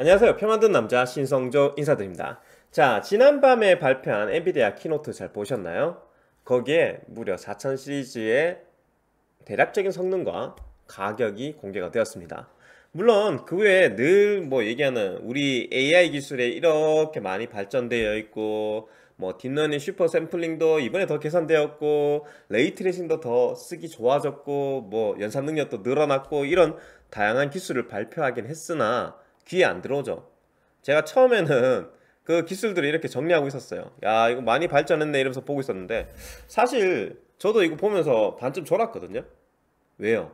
안녕하세요. 표 만든 남자 신성조 인사드립니다. 자, 지난밤에 발표한 엔비디아 키노트 잘 보셨나요? 거기에 무려 4000 시리즈의 대략적인 성능과 가격이 공개가 되었습니다. 물론 그 외에 늘 뭐 얘기하는 우리 AI 기술에 이렇게 많이 발전되어 있고 뭐 딥러닝 슈퍼 샘플링도 이번에 더 개선되었고 레이트레이싱도 더 쓰기 좋아졌고 뭐 연산 능력도 늘어났고 이런 다양한 기술을 발표하긴 했으나 귀에 안 들어오죠. 제가 처음에는 그 기술들을 이렇게 정리하고 있었어요. 야, 이거 많이 발전했네 이러면서 보고 있었는데 사실 저도 이거 보면서 반쯤 졸았거든요. 왜요?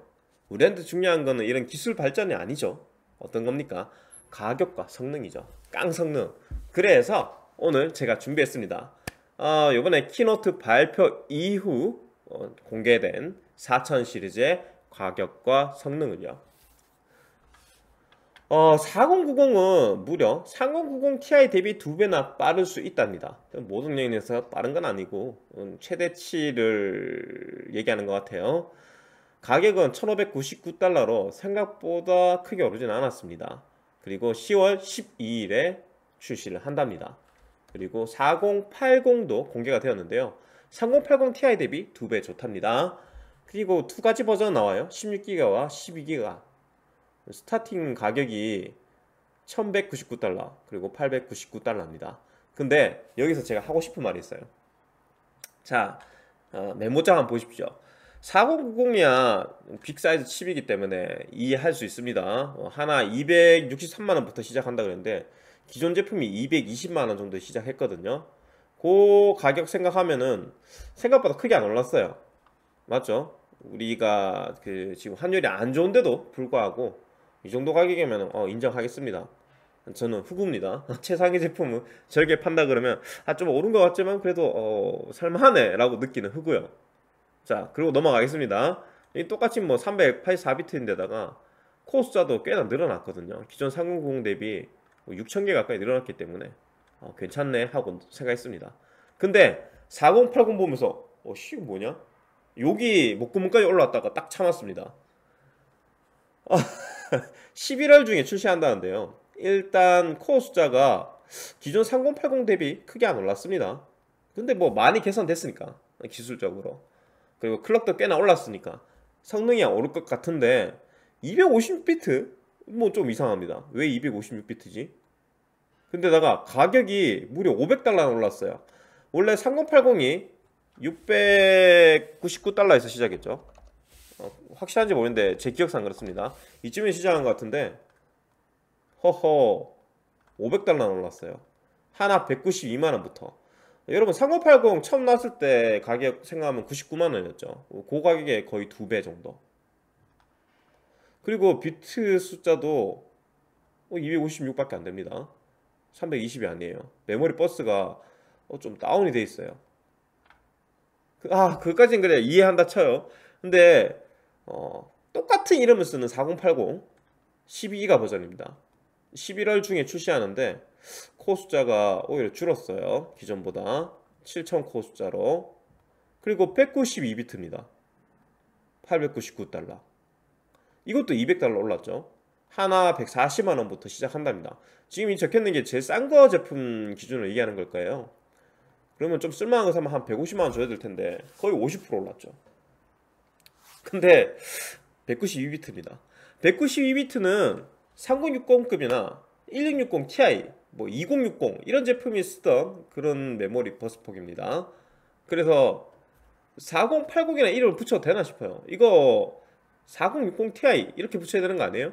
우리한테 중요한 거는 이런 기술 발전이 아니죠. 어떤 겁니까? 가격과 성능이죠. 깡 성능. 그래서 오늘 제가 준비했습니다. 어, 이번에 키노트 발표 이후 어, 공개된 4000 시리즈의 가격과 성능을요. 어, 4090은 무려 3090 Ti 대비 두배나 빠를 수 있답니다. 모든 영역에서 빠른 건 아니고 음, 최대치를 얘기하는 것 같아요. 가격은 1599달러로 생각보다 크게 오르진 않았습니다. 그리고 10월 12일에 출시를 한답니다. 그리고 4080도 공개가 되었는데요. 3080 Ti 대비 두 배 좋답니다. 그리고 두 가지 버전 나와요. 16기가와 12기가 스타팅 가격이 1199달러 그리고 899달러입니다. 근데 여기서 제가 하고 싶은 말이 있어요. 자 어, 메모장 한번 보십시오. 4090이야 빅사이즈 칩이기 때문에 이해할 수 있습니다. 어, 하나 263만원부터 시작한다 그랬는데 기존 제품이 220만원 정도 시작했거든요. 그 가격 생각하면은 생각보다 크게 안 올랐어요. 맞죠? 우리가 그 지금 환율이 안 좋은데도 불구하고 이 정도 가격이면 어, 인정하겠습니다. 저는 후구입니다. 최상위 제품은 저에게 판다 그러면 아좀 오른 것 같지만 그래도 어, 살만하네라고 느끼는 후구요. 자 그리고 넘어가겠습니다. 이 똑같이 뭐 384비트인데다가 코어 숫자도 꽤나 늘어났거든요. 기존 390 0 대비 6,000개 뭐 가까이 늘어났기 때문에 어, 괜찮네 하고 생각했습니다. 근데 4080 보면서 어, 씨 뭐냐? 여기 목구멍까지 올라왔다가 딱 참았습니다. 아. 11월 중에 출시한다는데요. 일단 코어 숫자가 기존 3080 대비 크게 안 올랐습니다. 근데 뭐 많이 개선됐으니까 기술적으로 그리고 클럭도 꽤나 올랐으니까 성능이 오를 것 같은데 256비트? 뭐 좀 이상합니다. 왜 256비트지? 근데다가 가격이 무려 500달러 올랐어요. 원래 3080이 699달러에서 시작했죠. 어, 확실한지 모르는데 제 기억상 그렇습니다. 이쯤에 시작한 것 같은데 허허 500달러 올랐어요. 하나 192만원부터 여러분 3080 처음 나왔을 때 가격 생각하면 99만원이었죠. 그 가격에 거의 두 배 정도 그리고 비트 숫자도 256밖에 어, 안됩니다. 320이 아니에요. 메모리 버스가 어, 좀 다운이 돼 있어요. 그, 아, 그까진 그래. 이해한다 쳐요. 근데 어, 똑같은 이름을 쓰는 4080 12기가 버전입니다. 11월 중에 출시하는데 코 숫자가 오히려 줄었어요. 기존보다 7000코 숫자로 그리고 192비트입니다. 899달러 이것도 200달러 올랐죠. 하나 140만원부터 시작한답니다. 지금 이적혀는게 제일 싼 거 제품 기준으로 얘기하는 걸까요 그러면 좀 쓸만한 거 사면 한 150만원 줘야 될 텐데 거의 50% 올랐죠. 근데 192비트입니다. 192비트는 3060급이나 1660 Ti, 뭐 2060 이런 제품이 쓰던 그런 메모리 버스폭입니다. 그래서 4080이나 이름을 붙여도 되나 싶어요. 이거 4060 Ti 이렇게 붙여야 되는 거 아니에요?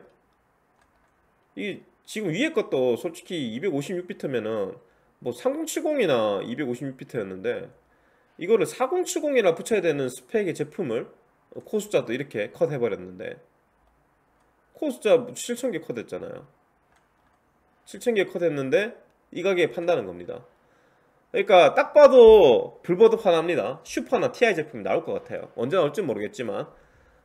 이 지금 위에 것도 솔직히 256비트면은 뭐 3070이나 256비트였는데 이거를 4070이나 붙여야 되는 스펙의 제품을 코 숫자도 이렇게 컷 해버렸는데 코 숫자 7,000개 컷했잖아요 7,000개 컷했는데 이 가격에 판다는 겁니다 그러니까 딱 봐도 불버듯 화납니다 슈퍼나 TI 제품이 나올 것 같아요 언제 나올지 모르겠지만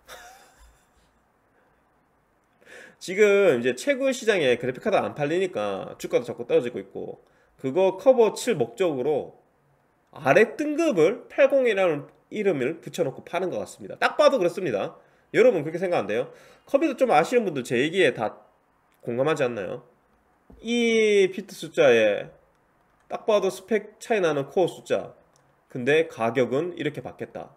지금 이제 최고의 시장에 그래픽카드 안 팔리니까 주가도 자꾸 떨어지고 있고 그거 커버 7 목적으로 아래 등급을 80이라는 이름을 붙여놓고 파는 것 같습니다. 딱 봐도 그렇습니다. 여러분 그렇게 생각 안 돼요? 컴퓨터 좀 아시는 분들 제 얘기에 다 공감하지 않나요? 이 비트 숫자에 딱 봐도 스펙 차이 나는 코어 숫자 근데 가격은 이렇게 받겠다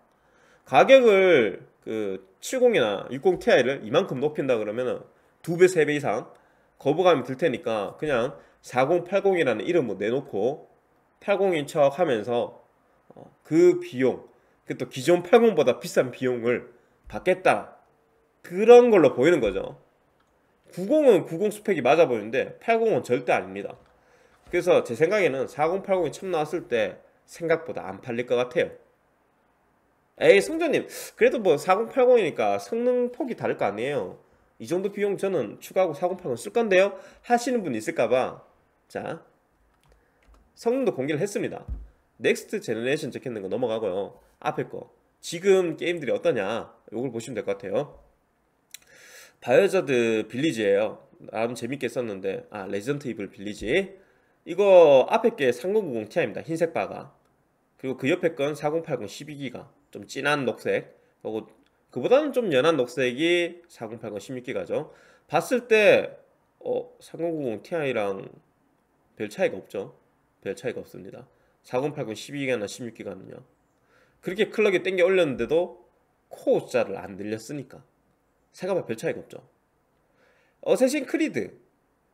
가격을 그 70이나 60ti를 이만큼 높인다 그러면은 2배, 3배 이상 거부감이 들 테니까 그냥 4080이라는 이름을 내놓고 80인 척 하면서 어, 그 비용 그또 기존 80보다 비싼 비용을 받겠다 그런 걸로 보이는 거죠 90은 90 스펙이 맞아 보이는데 80은 절대 아닙니다 그래서 제 생각에는 4080이 처음 나왔을 때 생각보다 안 팔릴 것 같아요 에이 성전님 그래도 뭐 4080이니까 성능 폭이 다를 거 아니에요 이 정도 비용 저는 추가하고 4080 쓸 건데요 하시는 분 있을까봐 자 성능도 공개를 했습니다 넥스트 제너레이션 적혀있는 거 넘어가고요 앞에 거 지금 게임들이 어떠냐 요걸 보시면 될 것 같아요 바이오자드 빌리지에요 나름 재밌게 썼는데 아 레지던트 이블 빌리지 이거 앞에 게 3090ti입니다 흰색 바가 그리고 그 옆에 건 4080 12기가 좀 진한 녹색 그리고 그보다는 좀 연한 녹색이 4080 16기가죠 봤을 때 어, 3090ti랑 별 차이가 없죠 별 차이가 없습니다 4080 12기가나 16기가는요 그렇게 클럭에 땡겨 올렸는데도 코어 자를 안 늘렸으니까 생각보다 별 차이가 없죠. 어쌔신 크리드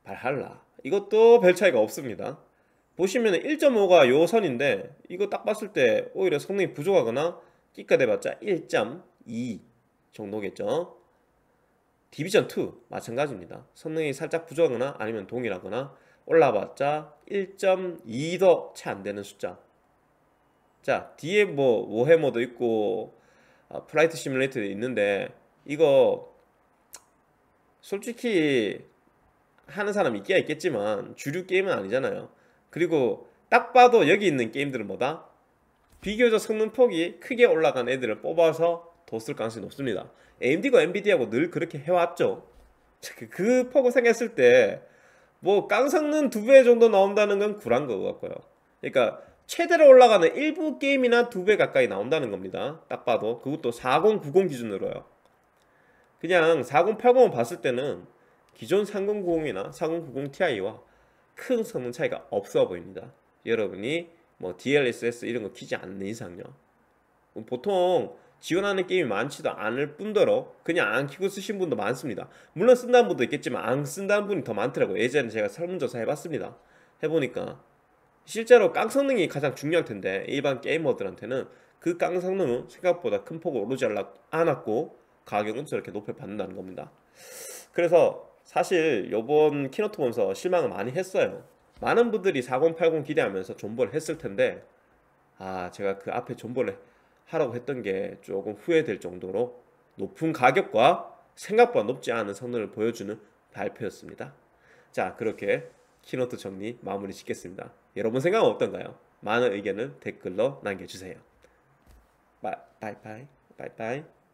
발할라 이것도 별 차이가 없습니다. 보시면 1.5가 요 선인데 이거 딱 봤을 때 오히려 성능이 부족하거나 끼가 돼봤자 1.2 정도겠죠. 디비전 2 마찬가지입니다. 성능이 살짝 부족하거나 아니면 동일하거나 올라봤자 1.2도 채 안 되는 숫자 자 뒤에 뭐 워해머도 있고 아, 플라이트 시뮬레이터 도 있는데 이거 솔직히 하는 사람 있기 있겠지만 주류 게임은 아니잖아요 그리고 딱 봐도 여기 있는 게임들은 뭐다? 비교적 성능 폭이 크게 올라간 애들을 뽑아서 뒀을 가능성이 높습니다 AMD가 NVIDIA하고 늘 그렇게 해왔죠 그, 그 폭을 생각했을 때 뭐 깡성능 두 배 정도 나온다는 건 굴한 거 같고요 그러니까 최대로 올라가는 일부 게임이나 두 배 가까이 나온다는 겁니다. 딱 봐도 그것도 4090 기준으로요. 그냥 4080을 봤을 때는 기존 3090이나 4090 Ti와 큰 성능 차이가 없어 보입니다. 여러분이 뭐 DLSS 이런 거 키지 않는 이상요. 보통 지원하는 게임이 많지도 않을 뿐더러 그냥 안 키고 쓰신 분도 많습니다. 물론 쓴다는 분도 있겠지만 안 쓴다는 분이 더 많더라고요. 예전에 제가 설문조사 해봤습니다. 해보니까 실제로 깡 성능이 가장 중요할 텐데 일반 게이머들한테는 그깡 성능은 생각보다 큰 폭으로 오르지 않았고 가격은 저렇게 높여 받는다는 겁니다. 그래서 사실 요번 키노트 보면서 실망을 많이 했어요. 많은 분들이 4080 기대하면서 존버를 했을 텐데 아 제가 그 앞에 존버를 하라고 했던 게 조금 후회될 정도로 높은 가격과 생각보다 높지 않은 성능을 보여주는 발표였습니다. 자 그렇게 키노트 정리 마무리 짓겠습니다. 여러분 생각은 어떤가요? 많은 의견은 댓글로 남겨주세요. 바이바이 바이바이